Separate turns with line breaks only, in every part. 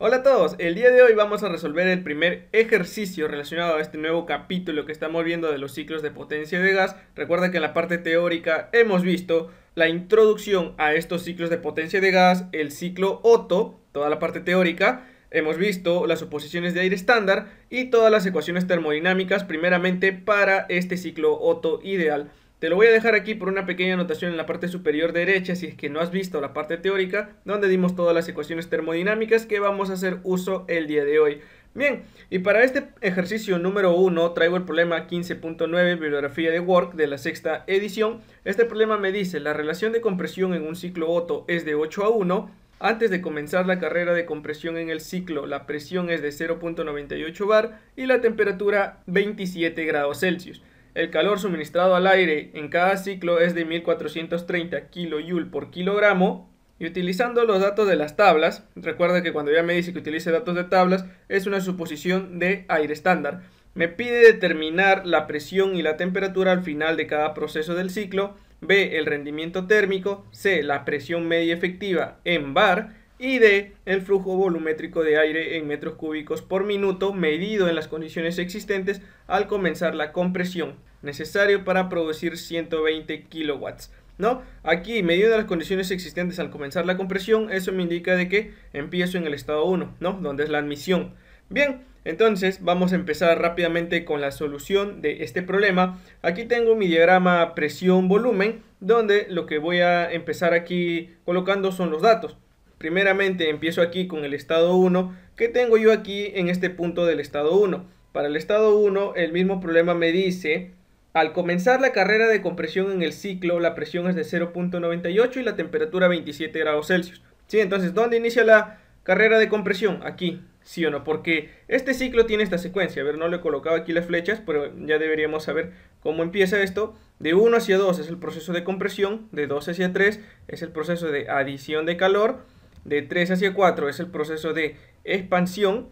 Hola a todos, el día de hoy vamos a resolver el primer ejercicio relacionado a este nuevo capítulo que estamos viendo de los ciclos de potencia de gas. Recuerda que en la parte teórica hemos visto la introducción a estos ciclos de potencia de gas, el ciclo Otto, toda la parte teórica, hemos visto las suposiciones de aire estándar y todas las ecuaciones termodinámicas primeramente para este ciclo Otto ideal. Te lo voy a dejar aquí por una pequeña anotación en la parte superior derecha si es que no has visto la parte teórica donde dimos todas las ecuaciones termodinámicas que vamos a hacer uso el día de hoy. Bien, y para este ejercicio número 1 traigo el problema 15.9 bibliografía de Work de la sexta edición. Este problema me dice la relación de compresión en un ciclo Otto es de 8 a 1. Antes de comenzar la carrera de compresión en el ciclo, la presión es de 0.98 bar y la temperatura 27 grados Celsius. El calor suministrado al aire en cada ciclo es de 1430 kJ por kilogramo. Y utilizando los datos de las tablas, recuerda que cuando ya me dice que utilice datos de tablas, es una suposición de aire estándar. Me pide determinar la presión y la temperatura al final de cada proceso del ciclo, B, el rendimiento térmico, C, la presión media efectiva en bar y D, el flujo volumétrico de aire en metros cúbicos por minuto medido en las condiciones existentes al comenzar la compresión necesario para producir 120 kilowatts. ¿No? Aquí, medida las condiciones existentes al comenzar la compresión, eso me indica de que empiezo en el estado 1, ¿no? Donde es la admisión. Bien, entonces vamos a empezar rápidamente con la solución de este problema. Aquí tengo mi diagrama presión-volumen, donde lo que voy a empezar aquí colocando son los datos. Primeramente empiezo aquí con el estado 1 que tengo yo aquí en este punto del estado 1. Para el estado 1 el mismo problema me dice al comenzar la carrera de compresión en el ciclo, la presión es de 0.98 y la temperatura 27 grados Celsius. Sí, entonces, ¿dónde inicia la carrera de compresión? Aquí, sí o no, porque este ciclo tiene esta secuencia. A ver, no le colocaba aquí las flechas, pero ya deberíamos saber cómo empieza esto. De 1 hacia 2 es el proceso de compresión, de 2 hacia 3 es el proceso de adición de calor, de 3 hacia 4 es el proceso de expansión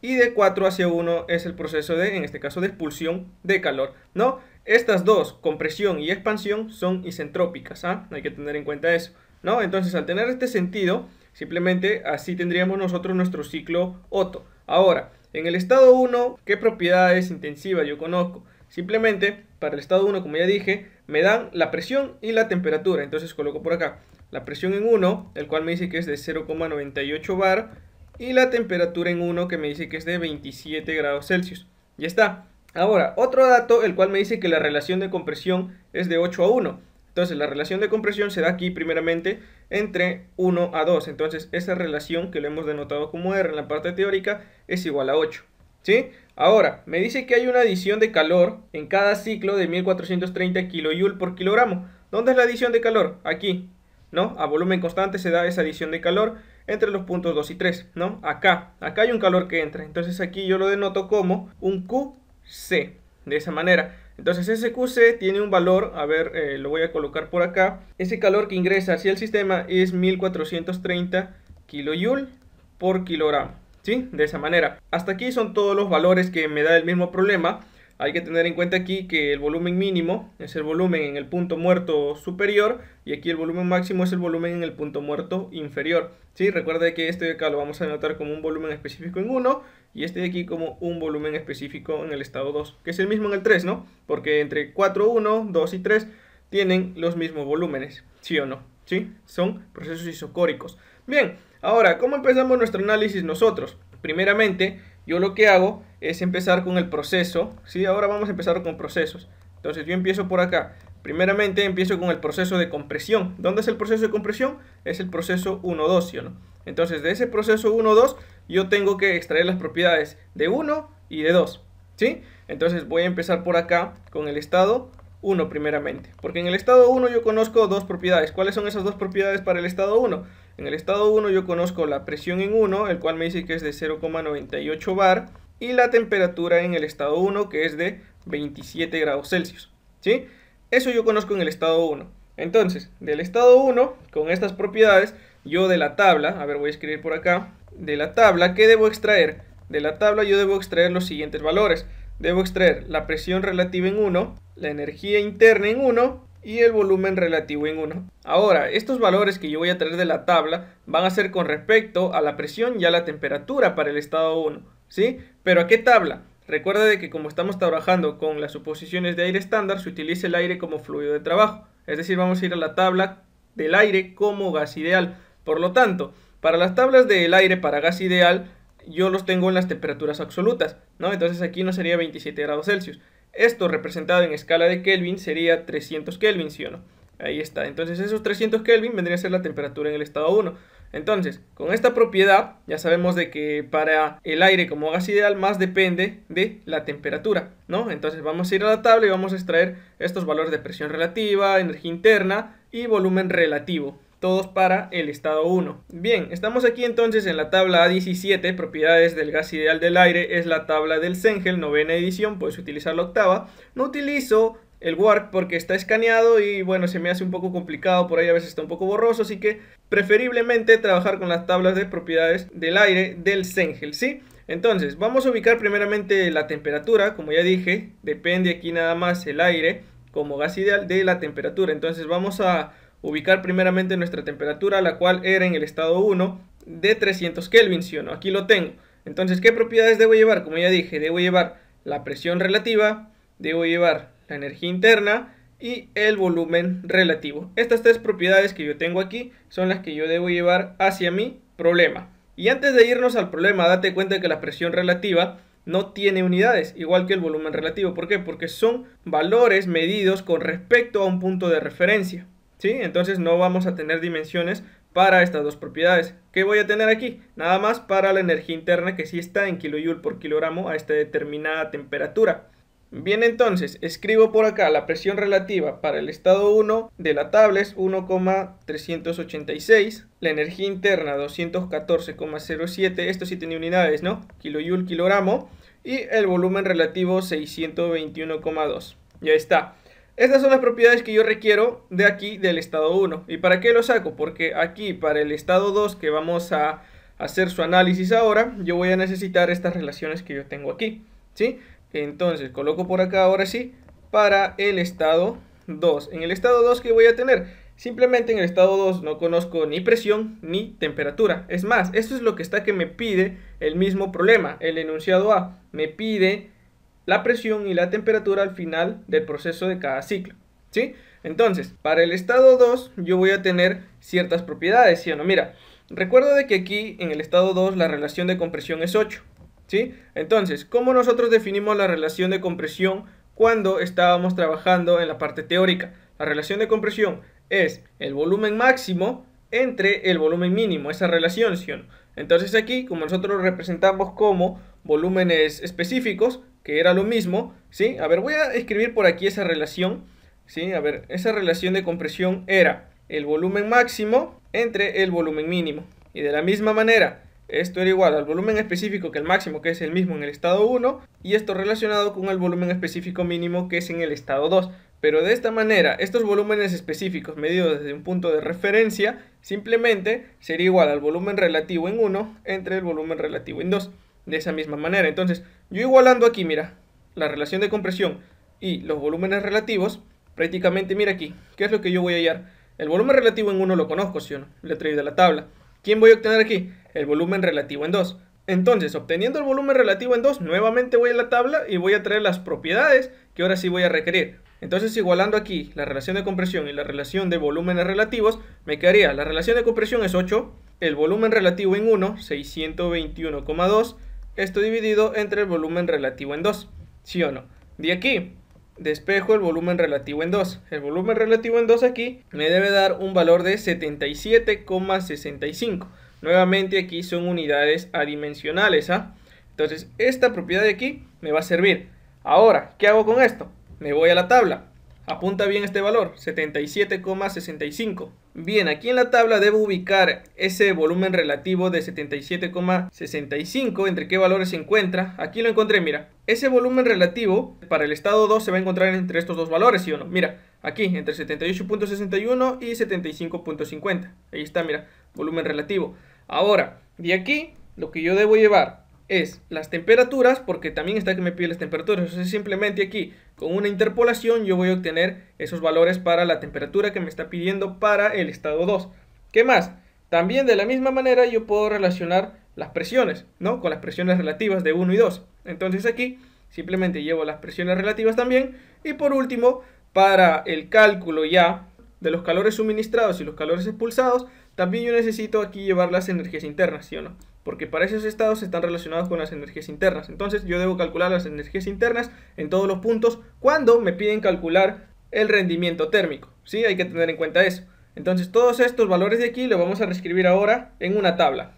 y de 4 hacia 1 es el proceso de, en este caso, de expulsión de calor, ¿no? Estas dos, compresión y expansión, son isentrópicas, ¿ah? hay que tener en cuenta eso. ¿no? Entonces, al tener este sentido, simplemente así tendríamos nosotros nuestro ciclo Otto. Ahora, en el estado 1, ¿qué propiedades intensivas yo conozco? Simplemente, para el estado 1, como ya dije, me dan la presión y la temperatura. Entonces coloco por acá la presión en 1, el cual me dice que es de 0,98 bar, y la temperatura en 1 que me dice que es de 27 grados Celsius. Ya está. Ahora, otro dato, el cual me dice que la relación de compresión es de 8 a 1. Entonces, la relación de compresión se da aquí primeramente entre 1 a 2. Entonces, esa relación que le hemos denotado como R en la parte teórica es igual a 8. ¿Sí? Ahora, me dice que hay una adición de calor en cada ciclo de 1430 kJ por kilogramo. ¿Dónde es la adición de calor? Aquí, ¿no? A volumen constante se da esa adición de calor entre los puntos 2 y 3, ¿no? Acá, acá hay un calor que entra. Entonces aquí yo lo denoto como un Q C. De esa manera. Entonces ese QC tiene un valor, a ver, eh, lo voy a colocar por acá. Ese calor que ingresa hacia el sistema es 1430 KJ por kilogramo. ¿Sí? De esa manera. Hasta aquí son todos los valores que me da el mismo problema. Hay que tener en cuenta aquí que el volumen mínimo es el volumen en el punto muerto superior y aquí el volumen máximo es el volumen en el punto muerto inferior. ¿sí? Recuerda que este de acá lo vamos a anotar como un volumen específico en 1 y este de aquí como un volumen específico en el estado 2, que es el mismo en el 3, ¿no? Porque entre 4, 1, 2 y 3 tienen los mismos volúmenes, ¿sí o no? ¿Sí? Son procesos isocóricos. Bien, ahora, ¿cómo empezamos nuestro análisis nosotros? Primeramente, yo lo que hago es empezar con el proceso. ¿sí? Ahora vamos a empezar con procesos. Entonces yo empiezo por acá. Primeramente empiezo con el proceso de compresión. ¿Dónde es el proceso de compresión? Es el proceso 1-2, ¿no? Entonces de ese proceso 1-2 yo tengo que extraer las propiedades de 1 y de 2, ¿sí? Entonces voy a empezar por acá con el estado 1 primeramente. Porque en el estado 1 yo conozco dos propiedades. ¿Cuáles son esas dos propiedades para el estado 1? En el estado 1 yo conozco la presión en 1, el cual me dice que es de 0,98 bar y la temperatura en el estado 1 que es de 27 grados Celsius. ¿sí? Eso yo conozco en el estado 1. Entonces, del estado 1, con estas propiedades, yo de la tabla, a ver voy a escribir por acá, de la tabla, ¿qué debo extraer? De la tabla yo debo extraer los siguientes valores. Debo extraer la presión relativa en 1, la energía interna en 1 y el volumen relativo en 1. Ahora, estos valores que yo voy a traer de la tabla van a ser con respecto a la presión y a la temperatura para el estado 1. ¿sí? Pero ¿a qué tabla? Recuerda de que como estamos trabajando con las suposiciones de aire estándar, se utiliza el aire como fluido de trabajo. Es decir, vamos a ir a la tabla del aire como gas ideal. Por lo tanto, para las tablas del aire para gas ideal, yo los tengo en las temperaturas absolutas, ¿no? Entonces aquí no sería 27 grados Celsius. Esto representado en escala de Kelvin sería 300 Kelvin, ¿sí o no? Ahí está. Entonces esos 300 Kelvin vendría a ser la temperatura en el estado 1. Entonces, con esta propiedad ya sabemos de que para el aire como gas ideal más depende de la temperatura, ¿no? Entonces vamos a ir a la tabla y vamos a extraer estos valores de presión relativa, energía interna y volumen relativo todos para el estado 1. Bien, estamos aquí entonces en la tabla A17, propiedades del gas ideal del aire, es la tabla del Sengel, novena edición, puedes utilizar la octava. No utilizo el Warp porque está escaneado y bueno, se me hace un poco complicado, por ahí a veces está un poco borroso, así que preferiblemente trabajar con las tablas de propiedades del aire del Sengel, ¿sí? Entonces, vamos a ubicar primeramente la temperatura, como ya dije, depende aquí nada más el aire como gas ideal de la temperatura. Entonces vamos a ubicar primeramente nuestra temperatura, la cual era en el estado 1 de 300 Kelvin, ¿sí o no? Aquí lo tengo. Entonces, ¿qué propiedades debo llevar? Como ya dije, debo llevar la presión relativa, debo llevar la energía interna y el volumen relativo. Estas tres propiedades que yo tengo aquí son las que yo debo llevar hacia mi problema. Y antes de irnos al problema, date cuenta que la presión relativa no tiene unidades, igual que el volumen relativo. ¿Por qué? Porque son valores medidos con respecto a un punto de referencia. ¿sí? Entonces no vamos a tener dimensiones para estas dos propiedades. ¿Qué voy a tener aquí? Nada más para la energía interna que sí está en kilojoule por kilogramo a esta determinada temperatura. Bien, entonces, escribo por acá la presión relativa para el estado 1 de la tabla es 1,386, la energía interna 214,07, esto sí tiene unidades, ¿no? Kilojoule, kilogramo, y el volumen relativo 621,2. Ya está. Estas son las propiedades que yo requiero de aquí del estado 1. ¿Y para qué lo saco? Porque aquí para el estado 2 que vamos a hacer su análisis ahora, yo voy a necesitar estas relaciones que yo tengo aquí, ¿sí? Entonces coloco por acá ahora sí para el estado 2. En el estado 2 qué voy a tener, Simplemente en el estado 2 no conozco ni presión ni temperatura. Es más, esto es lo que está que me pide el mismo problema, el enunciado A. Me pide la presión y la temperatura al final del proceso de cada ciclo. ¿Sí? Entonces, para el estado 2 yo voy a tener ciertas propiedades, ¿sí o no? Mira, recuerdo de que aquí en el estado 2 la relación de compresión es 8. Entonces, ¿cómo nosotros definimos la relación de compresión cuando estábamos trabajando en la parte teórica? La relación de compresión es el volumen máximo entre el volumen mínimo, esa relación, Entonces aquí, como nosotros representamos como volúmenes específicos, que era lo mismo, ¿sí? A ver, voy a escribir por aquí esa relación, ¿sí? A ver, esa relación de compresión era el volumen máximo entre el volumen mínimo. Y de la misma manera, esto era igual al volumen específico que el máximo, que es el mismo en el estado 1, y esto relacionado con el volumen específico mínimo que es en el estado 2. Pero de esta manera, estos volúmenes específicos medidos desde un punto de referencia, simplemente sería igual al volumen relativo en 1 entre el volumen relativo en 2. De esa misma manera, entonces, yo igualando aquí, mira, la relación de compresión y los volúmenes relativos, prácticamente mira aquí, ¿qué es lo que yo voy a hallar? El volumen relativo en 1 lo conozco, si o no? Le he traído la tabla. ¿Quién voy a obtener aquí? El volumen relativo en 2. Entonces, obteniendo el volumen relativo en 2, nuevamente voy a la tabla y voy a traer las propiedades que ahora sí voy a requerir. Entonces, igualando aquí la relación de compresión y la relación de volúmenes relativos, me quedaría la relación de compresión es 8, el volumen relativo en 1, 621,2, esto dividido entre el volumen relativo en 2, ¿sí o no? De aquí, despejo el volumen relativo en 2. El volumen relativo en 2 aquí me debe dar un valor de 77,65. Nuevamente aquí son unidades adimensionales. ¿ah? Entonces esta propiedad de aquí me va a servir. Ahora, ¿qué hago con esto? Me voy a la tabla. Apunta bien este valor, 77,65. Bien, aquí en la tabla debo ubicar ese volumen relativo de 77,65, entre qué valores se encuentra. Aquí lo encontré, mira. Ese volumen relativo para el estado 2 se va a encontrar entre estos dos valores, ¿sí o no? Mira, aquí, entre 78.61 y 75.50. Ahí está, mira, volumen relativo. Ahora, de aquí, lo que yo debo llevar es las temperaturas, porque también está que me pide las temperaturas. Entonces, simplemente aquí con una interpolación yo voy a obtener esos valores para la temperatura que me está pidiendo para el estado 2. ¿Qué más? También de la misma manera yo puedo relacionar las presiones, ¿no? Con las presiones relativas de 1 y 2. Entonces aquí simplemente llevo las presiones relativas también. Y por último, para el cálculo ya de los calores suministrados y los calores expulsados, también yo necesito aquí llevar las energías internas, ¿sí o no? porque para esos estados están relacionados con las energías internas. Entonces yo debo calcular las energías internas en todos los puntos cuando me piden calcular el rendimiento térmico. ¿sí? Hay que tener en cuenta eso. Entonces todos estos valores de aquí los vamos a reescribir ahora en una tabla.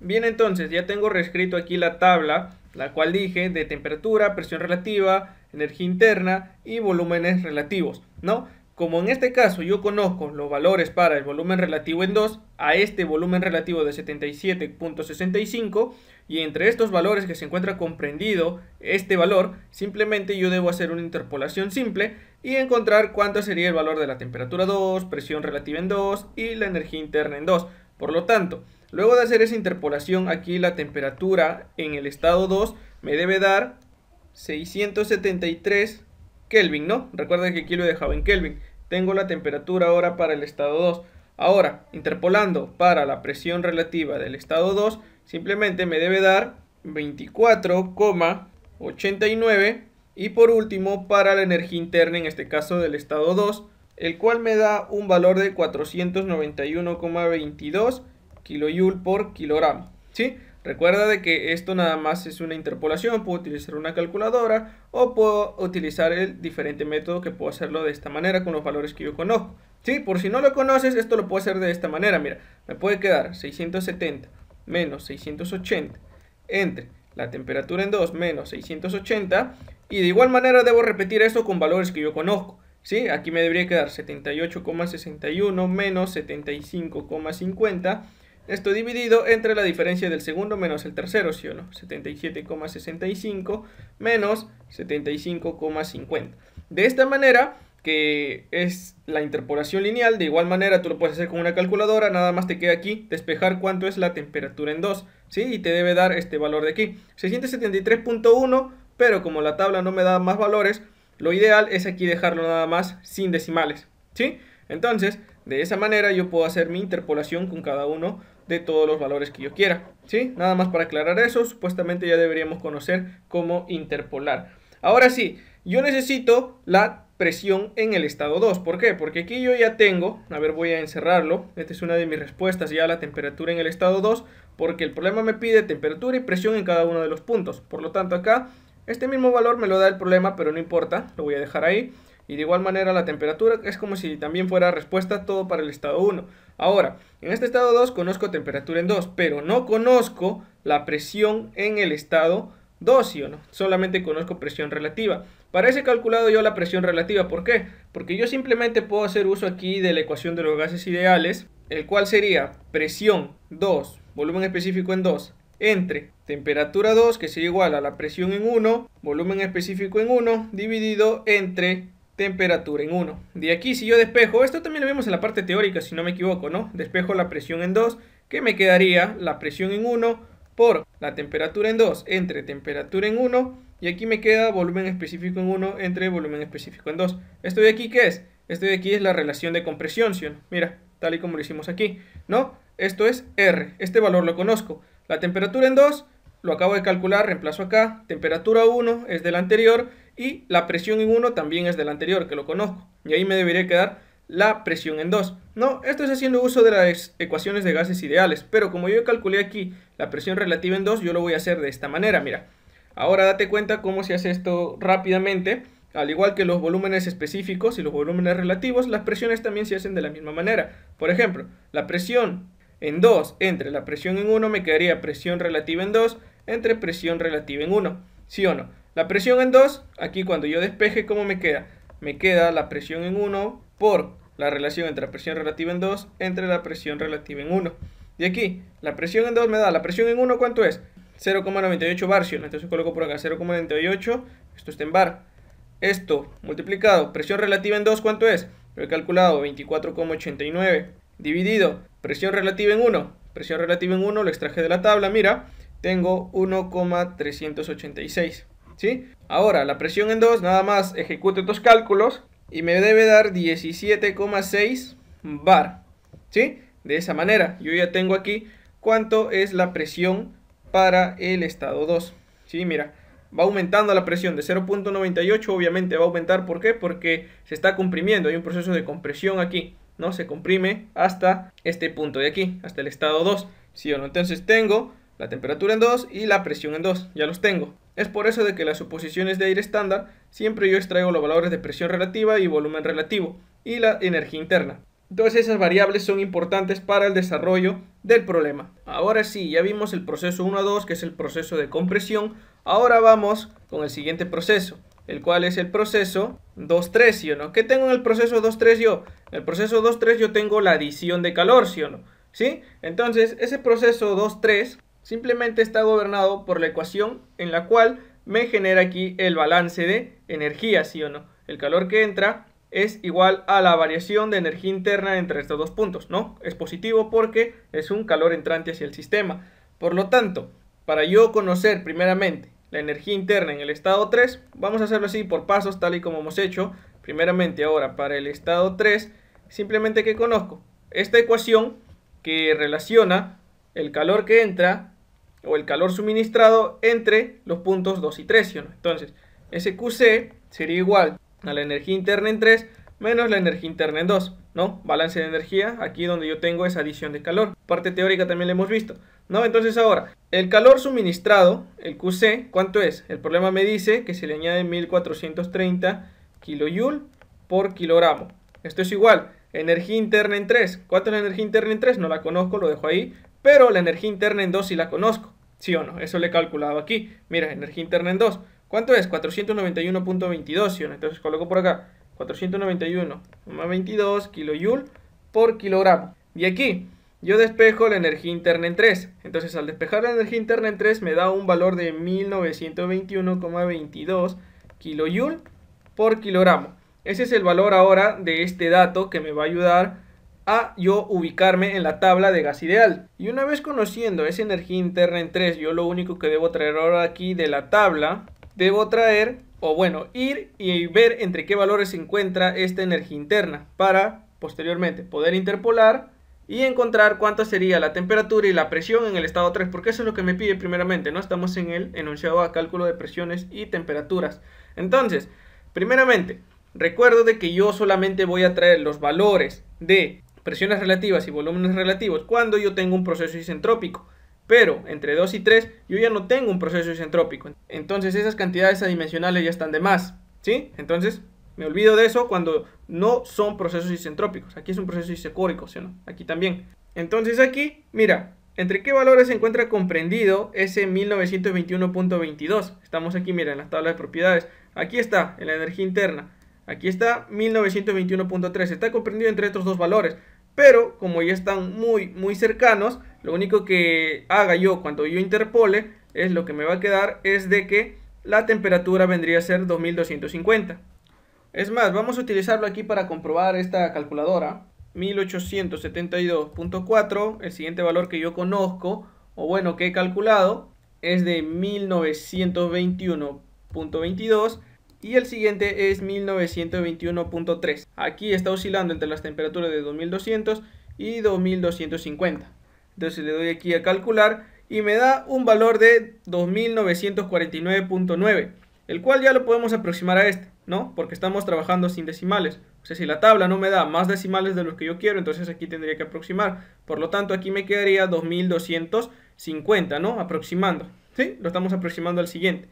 Bien, entonces ya tengo reescrito aquí la tabla, la cual dije de temperatura, presión relativa, energía interna y volúmenes relativos, ¿no? Como en este caso yo conozco los valores para el volumen relativo en 2 a este volumen relativo de 77.65 y entre estos valores que se encuentra comprendido este valor, simplemente yo debo hacer una interpolación simple y encontrar cuánto sería el valor de la temperatura 2, presión relativa en 2 y la energía interna en 2. Por lo tanto, luego de hacer esa interpolación aquí la temperatura en el estado 2 me debe dar 673 Kelvin, ¿no? Recuerden que aquí lo he dejado en Kelvin tengo la temperatura ahora para el estado 2. Ahora, interpolando para la presión relativa del estado 2, simplemente me debe dar 24,89 y por último para la energía interna, en este caso del estado 2, el cual me da un valor de 491,22 kJ por kilogramo. ¿sí? Recuerda de que esto nada más es una interpolación, puedo utilizar una calculadora o puedo utilizar el diferente método que puedo hacerlo de esta manera con los valores que yo conozco. Sí, por si no lo conoces, esto lo puedo hacer de esta manera, mira, me puede quedar 670 menos 680 entre la temperatura en 2 menos 680 y de igual manera debo repetir esto con valores que yo conozco. ¿sí? Aquí me debería quedar 78,61 menos 75,50 esto dividido entre la diferencia del segundo menos el tercero, ¿sí o no? 77,65 menos 75,50. De esta manera, que es la interpolación lineal, de igual manera tú lo puedes hacer con una calculadora, nada más te queda aquí despejar cuánto es la temperatura en 2, ¿sí? Y te debe dar este valor de aquí, 673.1, pero como la tabla no me da más valores, lo ideal es aquí dejarlo nada más sin decimales, ¿sí? Entonces, de esa manera yo puedo hacer mi interpolación con cada uno de todos los valores que yo quiera. ¿Sí? Nada más para aclarar eso, supuestamente ya deberíamos conocer cómo interpolar. Ahora sí, yo necesito la presión en el estado 2. ¿Por qué? Porque aquí yo ya tengo, a ver voy a encerrarlo, esta es una de mis respuestas ya la temperatura en el estado 2, porque el problema me pide temperatura y presión en cada uno de los puntos. Por lo tanto acá, este mismo valor me lo da el problema, pero no importa, lo voy a dejar ahí. Y de igual manera la temperatura es como si también fuera respuesta todo para el estado 1. Ahora, en este estado 2 conozco temperatura en 2, pero no conozco la presión en el estado 2, ¿sí o no? Solamente conozco presión relativa. Para eso calculado yo la presión relativa. ¿Por qué? Porque yo simplemente puedo hacer uso aquí de la ecuación de los gases ideales, el cual sería presión 2, volumen específico en 2, entre temperatura 2, que sería igual a la presión en 1, volumen específico en 1, dividido entre temperatura en 1. De aquí si yo despejo, esto también lo vemos en la parte teórica si no me equivoco, ¿no? Despejo la presión en 2, que me quedaría la presión en 1 por la temperatura en 2 entre temperatura en 1 y aquí me queda volumen específico en 1 entre volumen específico en 2. ¿Esto de aquí qué es? Esto de aquí es la relación de compresión, Mira, tal y como lo hicimos aquí, ¿no? Esto es R, este valor lo conozco. La temperatura en 2 lo acabo de calcular, reemplazo acá, temperatura 1 es de la anterior y la presión en 1 también es de la anterior, que lo conozco, y ahí me debería quedar la presión en 2. No, esto es haciendo uso de las ecuaciones de gases ideales, pero como yo calculé aquí la presión relativa en 2, yo lo voy a hacer de esta manera, mira. Ahora date cuenta cómo se hace esto rápidamente, al igual que los volúmenes específicos y los volúmenes relativos, las presiones también se hacen de la misma manera. Por ejemplo, la presión en 2 entre la presión en 1 me quedaría presión relativa en 2 entre presión relativa en 1, ¿sí o no? La presión en 2, aquí cuando yo despeje, ¿cómo me queda? Me queda la presión en 1 por la relación entre la presión relativa en 2 entre la presión relativa en 1. Y aquí, la presión en 2 me da, la presión en 1, ¿cuánto es? 0,98 barcio. Entonces coloco por acá 0,98, esto está en bar. Esto multiplicado, presión relativa en 2, ¿cuánto es? Lo he calculado, 24,89. Dividido, presión relativa en 1. Presión relativa en 1, lo extraje de la tabla, mira, tengo 1,386. Ahora, la presión en 2, nada más ejecute estos cálculos y me debe dar 17,6 bar, ¿sí? De esa manera, yo ya tengo aquí cuánto es la presión para el estado 2, ¿sí? Mira, va aumentando la presión de 0.98, obviamente va a aumentar, ¿por qué? Porque se está comprimiendo, hay un proceso de compresión aquí, ¿no? Se comprime hasta este punto de aquí, hasta el estado 2, ¿sí o no? Entonces tengo la temperatura en 2 y la presión en 2, ya los tengo. Es por eso de que las suposiciones de aire estándar siempre yo extraigo los valores de presión relativa y volumen relativo y la energía interna. Entonces esas variables son importantes para el desarrollo del problema. Ahora sí, ya vimos el proceso 1 a 2, que es el proceso de compresión. Ahora vamos con el siguiente proceso, el cual es el proceso 2-3, ¿sí o no? ¿Qué tengo en el proceso 2-3 yo? En el proceso 2-3 yo tengo la adición de calor, ¿sí o no? ¿Sí? Entonces, ese proceso 2-3 Simplemente está gobernado por la ecuación en la cual me genera aquí el balance de energía, ¿sí o no? El calor que entra es igual a la variación de energía interna entre estos dos puntos, ¿no? Es positivo porque es un calor entrante hacia el sistema. Por lo tanto, para yo conocer primeramente la energía interna en el estado 3, vamos a hacerlo así por pasos, tal y como hemos hecho. Primeramente ahora para el estado 3, simplemente que conozco esta ecuación que relaciona el calor que entra o el calor suministrado entre los puntos 2 y 3. ¿sí Entonces, ese QC sería igual a la energía interna en 3 menos la energía interna en 2, ¿no? Balance de energía, aquí donde yo tengo esa adición de calor. Parte teórica también la hemos visto, ¿no? Entonces ahora, el calor suministrado, el QC, ¿cuánto es? El problema me dice que se le añade 1430 kJ por kilogramo. Esto es igual, energía interna en 3. ¿Cuánto es la energía interna en 3? No la conozco, lo dejo ahí, pero la energía interna en 2 sí la conozco. Sí o no, eso le he calculado aquí. Mira, energía interna en 2. ¿Cuánto es? 491.22, ¿sí Entonces coloco por acá 491,22 kilojoule por kilogramo. Y aquí yo despejo la energía interna en 3. Entonces al despejar la energía interna en 3 me da un valor de 1921,22 kilojoule por kilogramo. Ese es el valor ahora de este dato que me va a ayudar a yo ubicarme en la tabla de gas ideal. Y una vez conociendo esa energía interna en 3, yo lo único que debo traer ahora aquí de la tabla, debo traer, o bueno, ir y ver entre qué valores se encuentra esta energía interna para posteriormente poder interpolar y encontrar cuánta sería la temperatura y la presión en el estado 3, porque eso es lo que me pide primeramente, ¿no? Estamos en el enunciado a cálculo de presiones y temperaturas. Entonces, primeramente, recuerdo de que yo solamente voy a traer los valores de presiones relativas y volúmenes relativos cuando yo tengo un proceso isentrópico. Pero entre 2 y 3 yo ya no tengo un proceso isentrópico. Entonces esas cantidades adimensionales ya están de más. ¿Sí? Entonces me olvido de eso cuando no son procesos isentrópicos. Aquí es un proceso isecórico, Aquí también. Entonces aquí, mira, ¿entre qué valores se encuentra comprendido ese 1921.22? Estamos aquí, mira, en las tablas de propiedades. Aquí está, en la energía interna. Aquí está 1921.3. Está comprendido entre estos dos valores. Pero como ya están muy, muy cercanos, lo único que haga yo cuando yo interpole es lo que me va a quedar es de que la temperatura vendría a ser 2250. Es más, vamos a utilizarlo aquí para comprobar esta calculadora. 1872.4, el siguiente valor que yo conozco, o bueno, que he calculado, es de 1921.22 y el siguiente es 1921.3. Aquí está oscilando entre las temperaturas de 2200 y 2250. Entonces le doy aquí a calcular y me da un valor de 2949.9, el cual ya lo podemos aproximar a este, ¿no? Porque estamos trabajando sin decimales. O sea, si la tabla no me da más decimales de los que yo quiero, entonces aquí tendría que aproximar. Por lo tanto, aquí me quedaría 2250, ¿no? Aproximando. ¿Sí? Lo estamos aproximando al siguiente.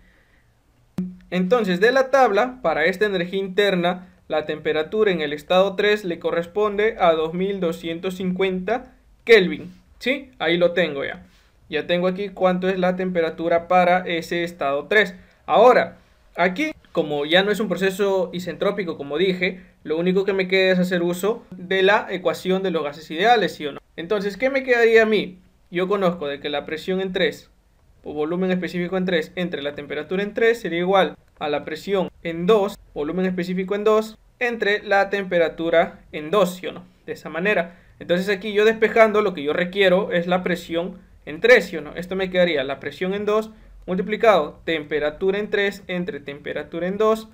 Entonces de la tabla, para esta energía interna, la temperatura en el estado 3 le corresponde a 2250 Kelvin. ¿Sí? Ahí lo tengo ya. Ya tengo aquí cuánto es la temperatura para ese estado 3. Ahora, aquí, como ya no es un proceso isentrópico, como dije, lo único que me queda es hacer uso de la ecuación de los gases ideales, ¿sí o no? Entonces, ¿qué me quedaría a mí? Yo conozco de que la presión en 3 volumen específico en 3 entre la temperatura en 3 sería igual a la presión en 2, volumen específico en 2, entre la temperatura en 2, ¿sí o no? De esa manera. Entonces aquí yo despejando lo que yo requiero es la presión en 3, ¿sí o no? Esto me quedaría la presión en 2 multiplicado temperatura en 3 entre temperatura en 2,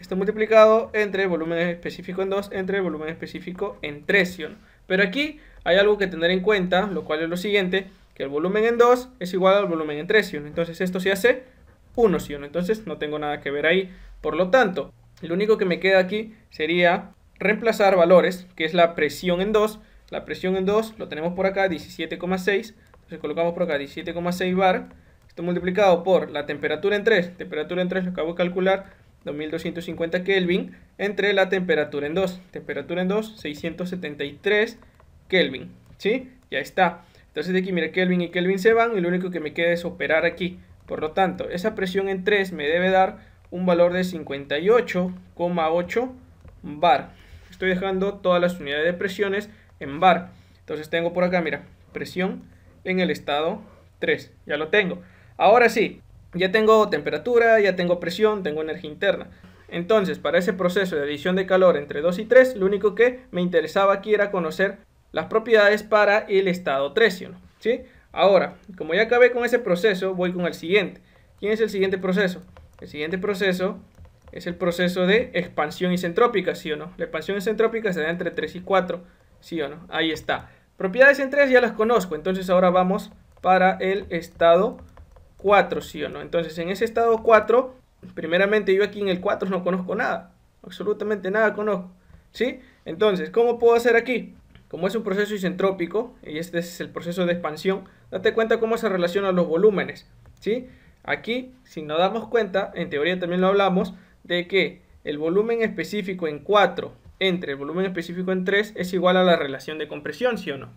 esto multiplicado entre volumen específico en 2 entre volumen específico en 3, ¿sí o no? Pero aquí hay algo que tener en cuenta, lo cual es lo siguiente, que el volumen en 2 es igual al volumen en 3 Entonces esto se hace 1 1. Entonces no tengo nada que ver ahí. Por lo tanto, lo único que me queda aquí sería reemplazar valores, que es la presión en 2. La presión en 2 lo tenemos por acá, 17,6. Entonces colocamos por acá 17,6 bar. Esto multiplicado por la temperatura en 3. Temperatura en 3 lo acabo de calcular, 2250 Kelvin, entre la temperatura en 2. Temperatura en 2, 673 Kelvin. ¿Sí? Ya está. Entonces de aquí, mira, Kelvin y Kelvin se van y lo único que me queda es operar aquí. Por lo tanto, esa presión en 3 me debe dar un valor de 58,8 bar. Estoy dejando todas las unidades de presiones en bar. Entonces tengo por acá, mira, presión en el estado 3. Ya lo tengo. Ahora sí, ya tengo temperatura, ya tengo presión, tengo energía interna. Entonces, para ese proceso de adición de calor entre 2 y 3, lo único que me interesaba aquí era conocer las propiedades para el estado 3, ¿sí? Ahora, como ya acabé con ese proceso, voy con el siguiente. ¿Quién es el siguiente proceso? El siguiente proceso es el proceso de expansión isentrópica, ¿sí o no? La expansión isentrópica se da entre 3 y 4, ¿sí o no? Ahí está. Propiedades en 3 ya las conozco, entonces ahora vamos para el estado 4, ¿sí o no? Entonces en ese estado 4, primeramente yo aquí en el 4 no conozco nada, absolutamente nada conozco, ¿sí? Entonces, ¿cómo puedo hacer aquí? Como es un proceso isentrópico, y este es el proceso de expansión, date cuenta cómo se relacionan los volúmenes, ¿sí? Aquí, si nos damos cuenta, en teoría también lo hablamos, de que el volumen específico en 4 entre el volumen específico en 3 es igual a la relación de compresión, ¿sí o no?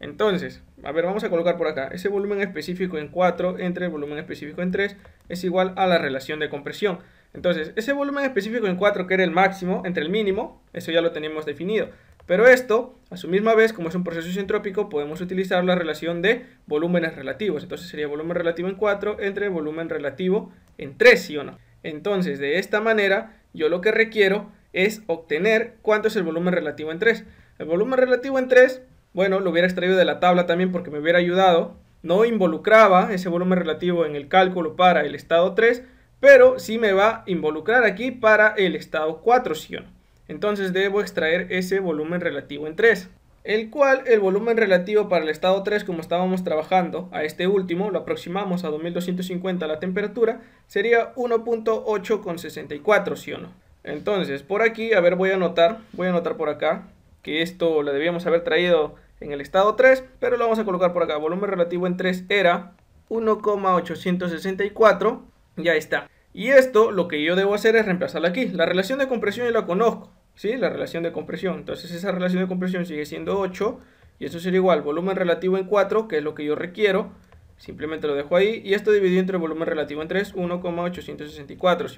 Entonces, a ver, vamos a colocar por acá, ese volumen específico en 4 entre el volumen específico en 3 es igual a la relación de compresión. Entonces, ese volumen específico en 4 que era el máximo entre el mínimo, eso ya lo tenemos definido. Pero esto, a su misma vez, como es un proceso isentrópico, podemos utilizar la relación de volúmenes relativos. Entonces sería volumen relativo en 4 entre volumen relativo en 3, ¿sí o no? Entonces, de esta manera, yo lo que requiero es obtener cuánto es el volumen relativo en 3. El volumen relativo en 3, bueno, lo hubiera extraído de la tabla también porque me hubiera ayudado. No involucraba ese volumen relativo en el cálculo para el estado 3, pero sí me va a involucrar aquí para el estado 4, ¿sí o no? Entonces debo extraer ese volumen relativo en 3. El cual, el volumen relativo para el estado 3, como estábamos trabajando, a este último, lo aproximamos a 2250 la temperatura, sería 1.8,64, ¿sí o no? Entonces, por aquí, a ver, voy a anotar, voy a anotar por acá, que esto lo debíamos haber traído en el estado 3, pero lo vamos a colocar por acá. Volumen relativo en 3 era 1,864. Ya está. Y esto lo que yo debo hacer es reemplazarla aquí. La relación de compresión yo la conozco. ¿sí? La relación de compresión. Entonces esa relación de compresión sigue siendo 8 y eso sería igual volumen relativo en 4, que es lo que yo requiero. Simplemente lo dejo ahí y esto dividido entre el volumen relativo en 3, 1,864.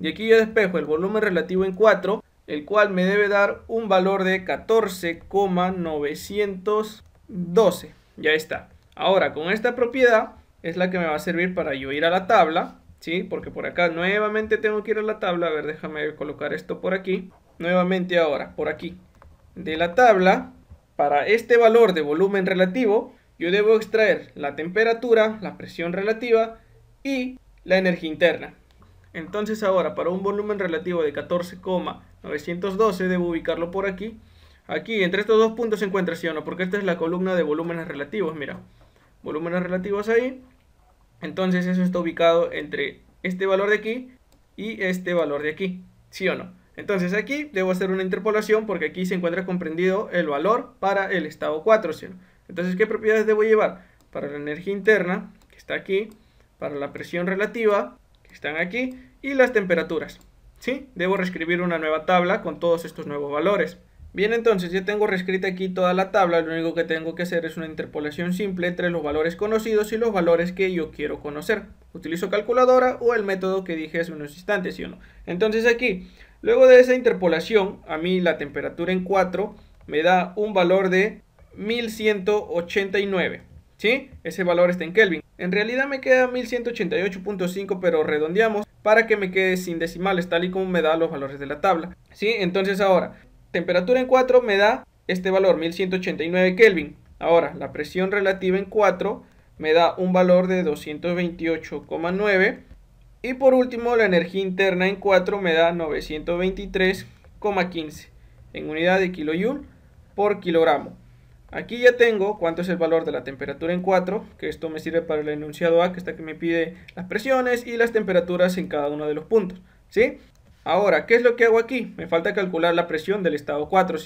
Y aquí yo despejo el volumen relativo en 4, el cual me debe dar un valor de 14,912. Ya está. Ahora, con esta propiedad es la que me va a servir para yo ir a la tabla, ¿sí? Porque por acá nuevamente tengo que ir a la tabla. A ver, déjame colocar esto por aquí nuevamente ahora por aquí de la tabla para este valor de volumen relativo yo debo extraer la temperatura, la presión relativa y la energía interna. Entonces ahora para un volumen relativo de 14,912 debo ubicarlo por aquí. Aquí entre estos dos puntos se encuentra sí o no, porque esta es la columna de volúmenes relativos, mira. Volúmenes relativos ahí. Entonces eso está ubicado entre este valor de aquí y este valor de aquí, sí o no. Entonces aquí debo hacer una interpolación porque aquí se encuentra comprendido el valor para el estado 4. ¿sí? Entonces, ¿qué propiedades debo llevar? Para la energía interna, que está aquí, para la presión relativa, que están aquí, y las temperaturas. ¿sí? Debo reescribir una nueva tabla con todos estos nuevos valores. Bien, entonces ya tengo reescrita aquí toda la tabla, lo único que tengo que hacer es una interpolación simple entre los valores conocidos y los valores que yo quiero conocer. Utilizo calculadora o el método que dije hace unos instantes, ¿sí o no? Entonces aquí Luego de esa interpolación, a mí la temperatura en 4 me da un valor de 1189. ¿Sí? Ese valor está en Kelvin. En realidad me queda 1188.5, pero redondeamos para que me quede sin decimales, tal y como me da los valores de la tabla. ¿Sí? Entonces ahora, temperatura en 4 me da este valor, 1189 Kelvin. Ahora, la presión relativa en 4 me da un valor de 228,9 y por último, la energía interna en 4 me da 923,15 en unidad de kilojoule por kilogramo. Aquí ya tengo cuánto es el valor de la temperatura en 4, que esto me sirve para el enunciado A, que está que me pide las presiones y las temperaturas en cada uno de los puntos, ¿sí? Ahora, ¿qué es lo que hago aquí? Me falta calcular la presión del estado 4,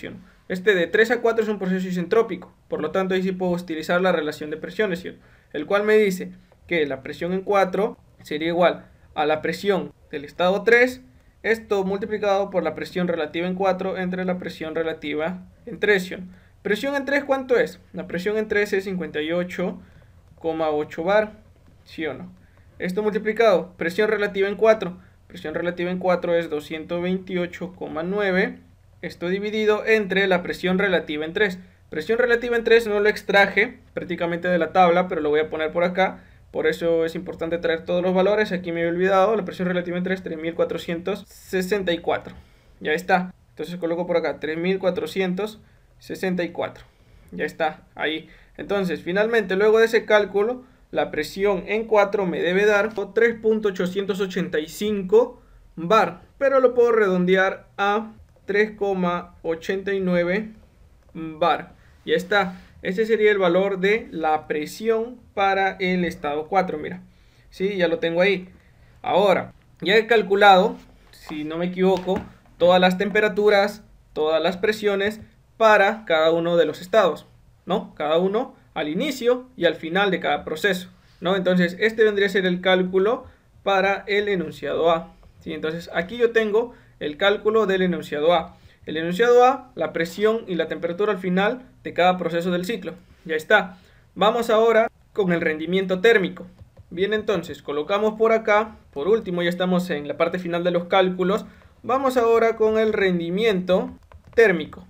Este de 3 a 4 es un proceso isentrópico, por lo tanto ahí sí puedo utilizar la relación de presiones, El cual me dice que la presión en 4 sería igual a la presión del estado 3, esto multiplicado por la presión relativa en 4 entre la presión relativa en presión. ¿Presión en 3 cuánto es? La presión en 3 es 58,8 bar, ¿sí o no? Esto multiplicado, presión relativa en 4. Presión relativa en 4 es 228,9. Esto dividido entre la presión relativa en 3. Presión relativa en 3 no lo extraje prácticamente de la tabla, pero lo voy a poner por acá. Por eso es importante traer todos los valores. Aquí me había olvidado, la presión relativa entre es 3464. Ya está. Entonces coloco por acá 3464. Ya está, ahí. Entonces, finalmente, luego de ese cálculo, la presión en 4 me debe dar 3.885 bar. Pero lo puedo redondear a 3,89 bar. Ya está. Este sería el valor de la presión para el estado 4, mira. Sí, ya lo tengo ahí. Ahora, ya he calculado, si no me equivoco, todas las temperaturas, todas las presiones para cada uno de los estados, ¿no? Cada uno al inicio y al final de cada proceso, ¿no? Entonces, este vendría a ser el cálculo para el enunciado A. ¿sí? Entonces, aquí yo tengo el cálculo del enunciado A. El enunciado A, la presión y la temperatura al final de cada proceso del ciclo. Ya está. Vamos ahora con el rendimiento térmico. Bien, entonces, colocamos por acá, por último, ya estamos en la parte final de los cálculos. Vamos ahora con el rendimiento térmico.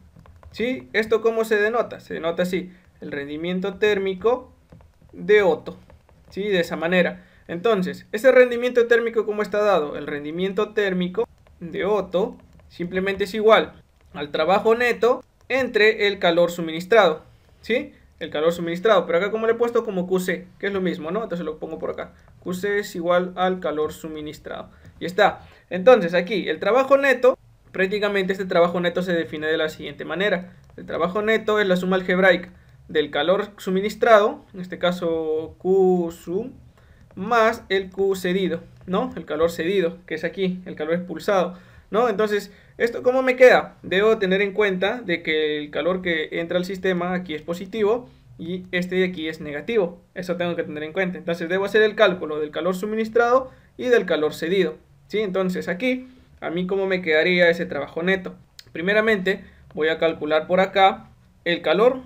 ¿Sí? ¿Esto cómo se denota? Se denota así, el rendimiento térmico de Otto. ¿Sí? De esa manera. Entonces, ¿ese rendimiento térmico cómo está dado? El rendimiento térmico de Otto simplemente es igual al trabajo neto entre el calor suministrado, ¿sí? El calor suministrado, pero acá como le he puesto como QC, que es lo mismo, ¿no? Entonces lo pongo por acá. QC es igual al calor suministrado. Y está. Entonces aquí, el trabajo neto, prácticamente este trabajo neto se define de la siguiente manera. El trabajo neto es la suma algebraica del calor suministrado, en este caso Q más el Q cedido, ¿no? El calor cedido, que es aquí, el calor expulsado, ¿no? Entonces, ¿Esto cómo me queda? Debo tener en cuenta de que el calor que entra al sistema aquí es positivo y este de aquí es negativo. Eso tengo que tener en cuenta. Entonces debo hacer el cálculo del calor suministrado y del calor cedido. ¿sí? Entonces aquí, a mí cómo me quedaría ese trabajo neto. Primeramente voy a calcular por acá el calor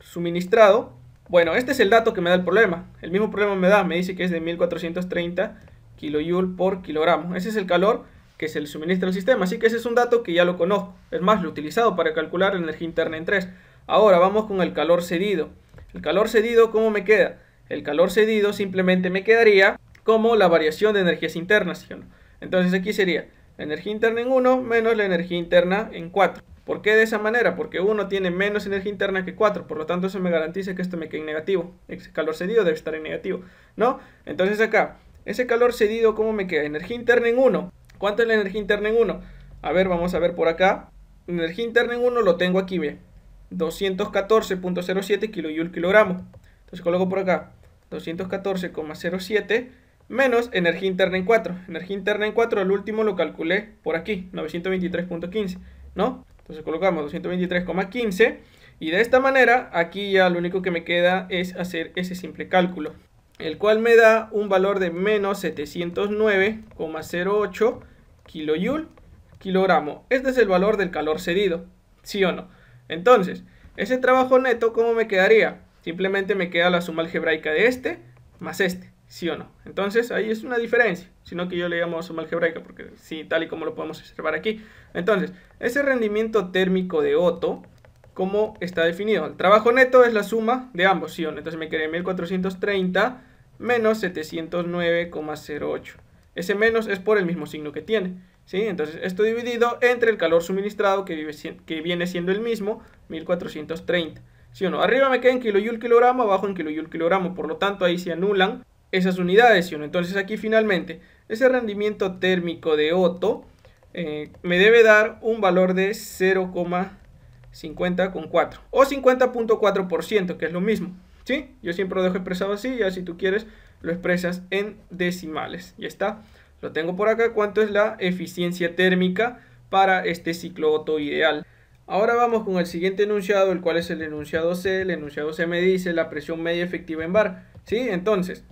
suministrado. Bueno, este es el dato que me da el problema. El mismo problema me da, me dice que es de 1430 kJ por kilogramo. Ese es el calor que se le suministra al sistema. Así que ese es un dato que ya lo conozco. Es más, lo he utilizado para calcular la energía interna en 3. Ahora vamos con el calor cedido. El calor cedido, ¿cómo me queda? El calor cedido simplemente me quedaría como la variación de energías internas. Entonces aquí sería la energía interna en 1 menos la energía interna en 4. ¿Por qué de esa manera? Porque 1 tiene menos energía interna que 4, por lo tanto eso me garantiza que esto me quede en negativo. El calor cedido debe estar en negativo, ¿no? Entonces acá, ese calor cedido, ¿cómo me queda? Energía interna en 1 ¿Cuánto es la energía interna en 1? A ver, vamos a ver por acá. Energía interna en 1 lo tengo aquí, bien. 214.07 kJ. kilogramo. Entonces coloco por acá 214,07 menos energía interna en 4. Energía interna en 4, el último lo calculé por aquí, 923.15, ¿no? Entonces colocamos 223,15 y de esta manera aquí ya lo único que me queda es hacer ese simple cálculo el cual me da un valor de menos 709,08 kilojoule kilogramo. Este es el valor del calor cedido, ¿sí o no? Entonces, ese trabajo neto, ¿cómo me quedaría? Simplemente me queda la suma algebraica de este más este, ¿sí o no? Entonces, ahí es una diferencia, sino que yo le llamo suma algebraica, porque sí, tal y como lo podemos observar aquí. Entonces, ese rendimiento térmico de Otto, ¿cómo está definido? El trabajo neto es la suma de ambos, ¿sí o no? Entonces me quedé 1430 menos 709,08. Ese menos es por el mismo signo que tiene. ¿sí? Entonces, esto dividido entre el calor suministrado, que, viene siendo el mismo, 1430. Si Arriba me queda en kilojoule kilogramo, abajo en kilojoule kilogramo. Por lo tanto, ahí se anulan esas unidades. Entonces, aquí finalmente, ese rendimiento térmico de Otto eh, me debe dar un valor de 0,50 con o 50.4%, que es lo mismo. Yo siempre lo dejo expresado así, ya si tú quieres lo expresas en decimales. Ya está. Lo tengo por acá. ¿Cuánto es la eficiencia térmica para este ciclo Otto ideal? Ahora vamos con el siguiente enunciado, el cual es el enunciado C. El enunciado C me dice la presión media efectiva en bar. ¿Sí? Entonces,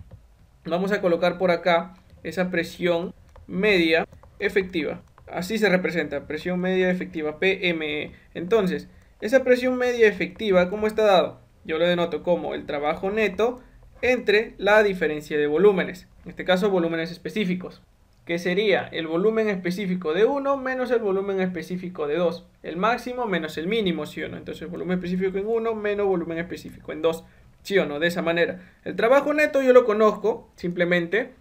vamos a colocar por acá esa presión media efectiva. Así se representa, presión media efectiva, PME. Entonces, esa presión media efectiva, ¿cómo está dado? yo lo denoto como el trabajo neto entre la diferencia de volúmenes, en este caso volúmenes específicos, que sería el volumen específico de 1 menos el volumen específico de 2, el máximo menos el mínimo, sí o no, entonces volumen específico en 1 menos volumen específico en 2, sí o no, de esa manera. El trabajo neto yo lo conozco simplemente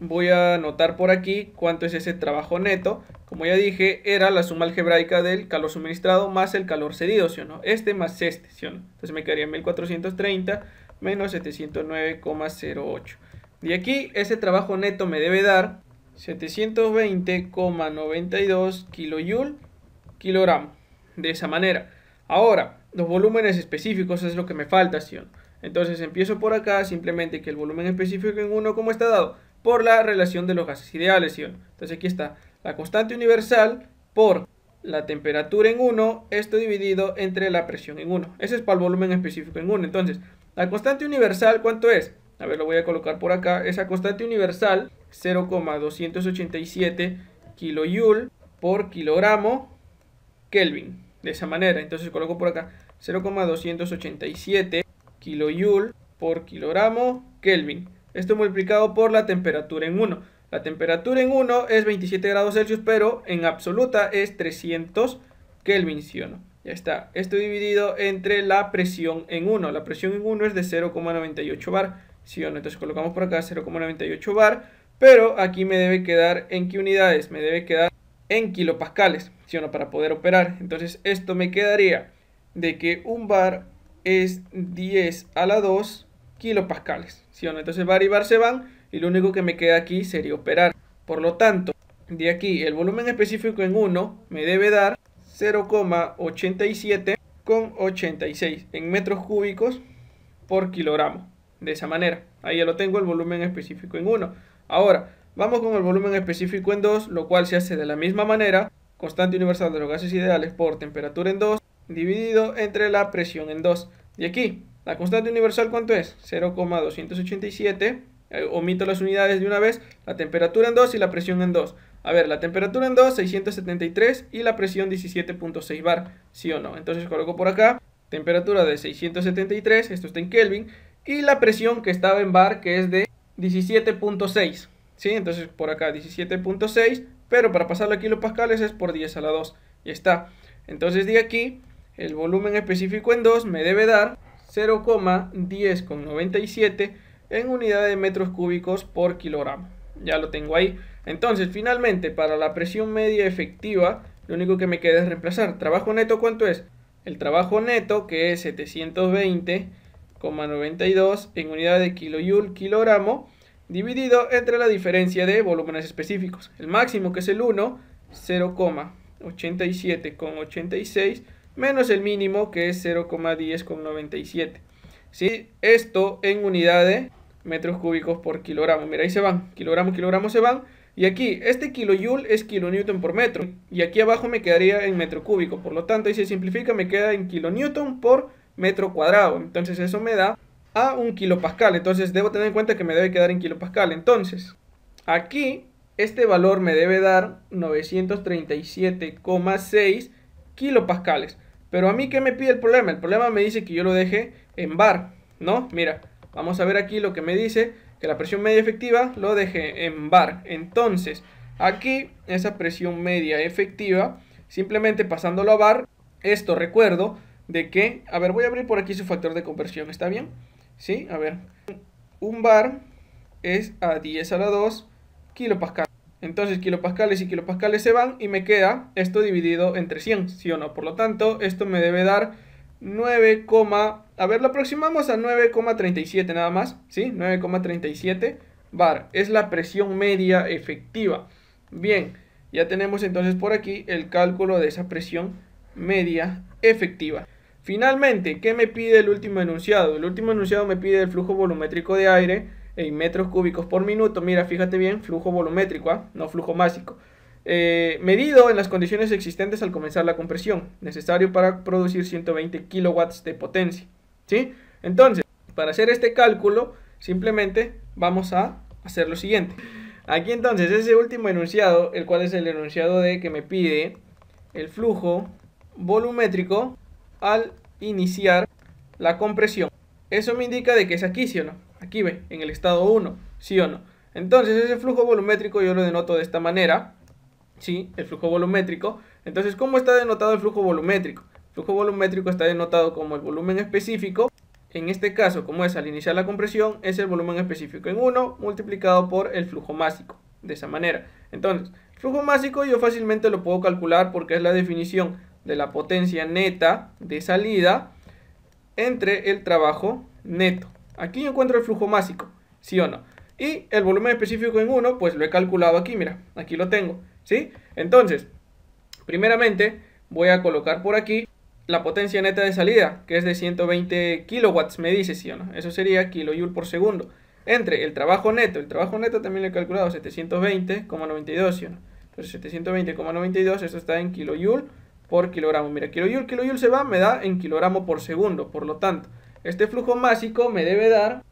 voy a anotar por aquí cuánto es ese trabajo neto. Como ya dije, era la suma algebraica del calor suministrado más el calor cedido, ¿sí o no? Este más este, ¿sí o no? Entonces me quedaría 1430 menos 709,08. Y aquí, ese trabajo neto me debe dar 720,92 kilojoule kilogramo. De esa manera. Ahora, los volúmenes específicos es lo que me falta, ¿sí o no? Entonces empiezo por acá, simplemente que el volumen específico en 1, ¿cómo está dado? por la relación de los gases ideales. Entonces aquí está la constante universal por la temperatura en 1, esto dividido entre la presión en 1. Ese es para el volumen específico en 1. Entonces, la constante universal, ¿cuánto es? A ver, lo voy a colocar por acá. Esa constante universal, 0,287 kilojoule por kilogramo Kelvin. De esa manera, entonces coloco por acá 0,287 kilojoule por kilogramo Kelvin. Esto multiplicado por la temperatura en 1. La temperatura en 1 es 27 grados Celsius, pero en absoluta es 300 Kelvin, ¿sí o no? Ya está. Esto dividido entre la presión en 1. La presión en 1 es de 0,98 bar, ¿sí o no? Entonces colocamos por acá 0,98 bar, pero aquí me debe quedar en qué unidades? Me debe quedar en kilopascales, ¿sí o no? Para poder operar. Entonces esto me quedaría de que un bar es 10 a la 2 kilopascales. Si o no? Entonces va a arribar, se van y lo único que me queda aquí sería operar. Por lo tanto, de aquí el volumen específico en 1 me debe dar 0,87 con 86 en metros cúbicos por kilogramo. De esa manera, ahí ya lo tengo el volumen específico en 1. Ahora, vamos con el volumen específico en 2, lo cual se hace de la misma manera. Constante universal de los gases ideales por temperatura en 2 dividido entre la presión en 2. de aquí la constante universal, ¿cuánto es? 0,287. Eh, omito las unidades de una vez. La temperatura en 2 y la presión en 2. A ver, la temperatura en 2, 673 y la presión 17.6 bar, sí o no. Entonces coloco por acá, temperatura de 673, esto está en Kelvin, y la presión que estaba en bar que es de 17.6, ¿sí? Entonces por acá 17.6, pero para pasarlo a kilopascales es por 10 a la 2, ya está. Entonces de aquí, el volumen específico en 2 me debe dar 0,10,97 en unidad de metros cúbicos por kilogramo. Ya lo tengo ahí. Entonces, finalmente, para la presión media efectiva, lo único que me queda es reemplazar. ¿Trabajo neto cuánto es? El trabajo neto, que es 720,92 en unidad de kilojoule kilogramo, dividido entre la diferencia de volúmenes específicos. El máximo, que es el 1, 0,87,86 menos el mínimo que es 0,10,97. ¿sí? Esto en unidades metros cúbicos por kilogramo. Mira, ahí se van, kilogramo, kilogramo se van. Y aquí, este kilojoule es kilonewton por metro. Y aquí abajo me quedaría en metro cúbico. Por lo tanto, ahí se simplifica, me queda en kilonewton por metro cuadrado. Entonces eso me da a un kilopascal. Entonces debo tener en cuenta que me debe quedar en kilopascal. Entonces, aquí este valor me debe dar 937,6 kilopascales. Pero a mí, ¿qué me pide el problema? El problema me dice que yo lo deje en bar, ¿no? Mira, vamos a ver aquí lo que me dice, que la presión media efectiva lo deje en bar. Entonces, aquí, esa presión media efectiva, simplemente pasándolo a bar, esto recuerdo de que, a ver, voy a abrir por aquí su factor de conversión, ¿está bien? Sí, a ver, un bar es a 10 a la 2 kilopascal. Entonces kilopascales y kilopascales se van y me queda esto dividido entre 100, ¿sí o no? Por lo tanto, esto me debe dar 9, a ver, lo aproximamos a 9,37 nada más, ¿sí? 9,37 bar. Es la presión media efectiva. Bien, ya tenemos entonces por aquí el cálculo de esa presión media efectiva. Finalmente, ¿qué me pide el último enunciado? El último enunciado me pide el flujo volumétrico de aire en metros cúbicos por minuto. Mira, fíjate bien, flujo volumétrico, ¿ah? no flujo másico. Eh, medido en las condiciones existentes al comenzar la compresión, necesario para producir 120 kilowatts de potencia. ¿sí? Entonces, para hacer este cálculo, simplemente vamos a hacer lo siguiente. Aquí entonces ese último enunciado, el cual es el enunciado de que me pide el flujo volumétrico al iniciar la compresión. Eso me indica de que es aquí, ¿sí o no? Aquí ve, en el estado 1, ¿sí o no? Entonces ese flujo volumétrico yo lo denoto de esta manera, ¿sí? El flujo volumétrico. Entonces, ¿cómo está denotado el flujo volumétrico? El flujo volumétrico está denotado como el volumen específico. En este caso, como es al iniciar la compresión, es el volumen específico en 1 multiplicado por el flujo másico, de esa manera. Entonces, el flujo másico yo fácilmente lo puedo calcular porque es la definición de la potencia neta de salida entre el trabajo neto. Aquí encuentro el flujo másico, ¿sí o no? Y el volumen específico en 1, pues lo he calculado aquí, mira, aquí lo tengo, ¿sí? Entonces, primeramente voy a colocar por aquí la potencia neta de salida, que es de 120 kilowatts, me dice, ¿sí o no? Eso sería kilojoule por segundo. Entre el trabajo neto, el trabajo neto también lo he calculado, 720,92, ¿sí o no? Entonces 720,92, esto está en kilojoule por kilogramo. Mira, kilojoule, kilojoule se va, me da en kilogramo por segundo, por lo tanto, este flujo másico me debe dar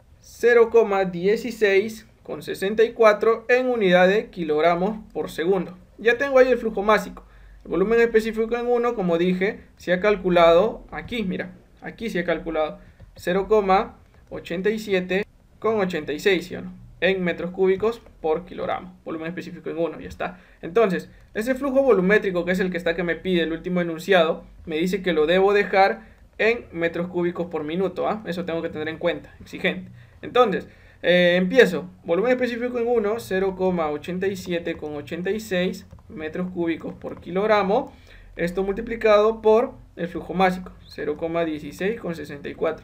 con 64 en unidad de kilogramos por segundo. Ya tengo ahí el flujo másico. El volumen específico en 1, como dije, se ha calculado aquí, mira, aquí se ha calculado 0,87,86, ¿sí o En metros cúbicos por kilogramo. Volumen específico en 1, ya está. Entonces, ese flujo volumétrico, que es el que está que me pide el último enunciado, me dice que lo debo dejar en metros cúbicos por minuto. ¿ah? Eso tengo que tener en cuenta, exigente. Entonces, eh, empiezo. Volumen específico en 1, 0,87,86 metros cúbicos por kilogramo. Esto multiplicado por el flujo másico, 0,16,64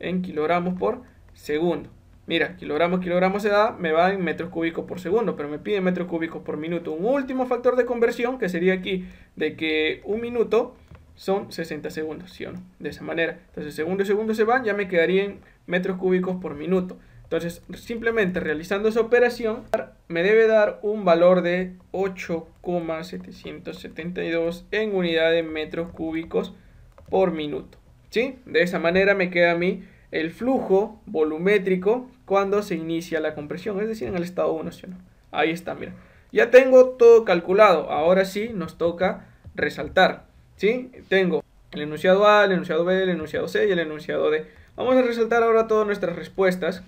en kilogramos por segundo. Mira, kilogramos, kilogramos se da, me va en metros cúbicos por segundo, pero me pide metros cúbicos por minuto. Un último factor de conversión que sería aquí de que un minuto son 60 segundos, ¿sí o no? De esa manera. Entonces, segundo y segundo se van, ya me quedaría en metros cúbicos por minuto. Entonces, simplemente realizando esa operación, me debe dar un valor de 8,772 en unidad de metros cúbicos por minuto. ¿Sí? De esa manera me queda a mí el flujo volumétrico cuando se inicia la compresión, es decir, en el estado 1, ¿sí o no? Ahí está, mira. Ya tengo todo calculado. Ahora sí nos toca resaltar. Tengo el enunciado A, el enunciado B, el enunciado C y el enunciado D. Vamos a resaltar ahora todas nuestras respuestas,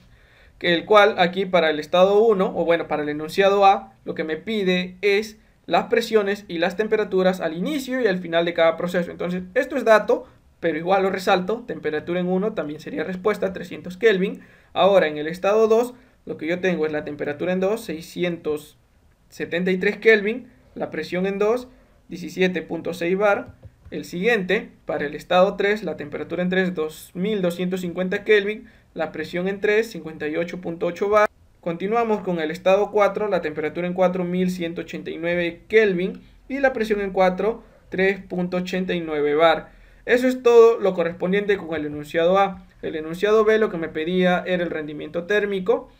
que el cual aquí para el estado 1, o bueno, para el enunciado A, lo que me pide es las presiones y las temperaturas al inicio y al final de cada proceso. Entonces, esto es dato, pero igual lo resalto, temperatura en 1 también sería respuesta, 300 Kelvin. Ahora, en el estado 2, lo que yo tengo es la temperatura en 2, 673 Kelvin, la presión en 2, 17.6 bar, el siguiente, para el estado 3, la temperatura en 3, 2250 Kelvin, la presión en 3, 58.8 bar. Continuamos con el estado 4, la temperatura en 4 4189 Kelvin y la presión en 4, 3.89 bar. Eso es todo lo correspondiente con el enunciado A. El enunciado B lo que me pedía era el rendimiento térmico.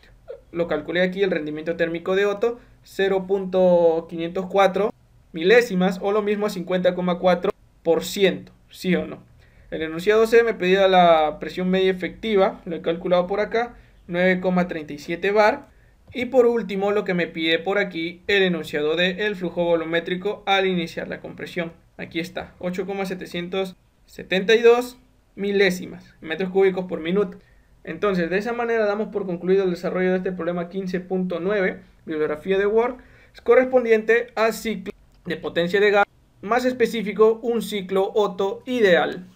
Lo calculé aquí, el rendimiento térmico de Otto, 0.504 milésimas o lo mismo a 50,4 por ciento, ¿sí o no? El enunciado C me pedía la presión media efectiva, lo he calculado por acá, 9,37 bar. Y por último, lo que me pide por aquí el enunciado de el flujo volumétrico al iniciar la compresión. Aquí está, 8,772 milésimas, metros cúbicos por minuto. Entonces, de esa manera damos por concluido el desarrollo de este problema 15.9, bibliografía de Word, correspondiente al ciclo de potencia de gas más específico, un ciclo Otto ideal.